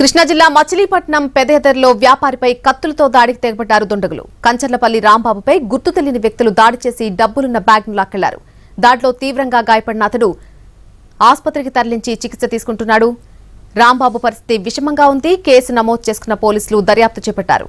కృష్ణా జిల్లా మచిలీపట్నం పెదహెదర్లో వ్యాపారిపై కత్తులతో దాడికి తెగబడ్డారు దుండగులు కంచర్లపల్లి రాంబాబుపై గుర్తు తెలియని వ్యక్తులు దాడి చేసి డబ్బులున్న బ్యాగ్ను లాక్కెళ్లారు దాడిలో తీవ్రంగా గాయపడిన అతడు ఆసుపత్రికి తరలించి చికిత్స తీసుకుంటున్నాడు రాంబాబు పరిస్థితి విషమంగా ఉంది కేసు నమోదు చేసుకున్న పోలీసులు దర్యాప్తు చేపట్టారు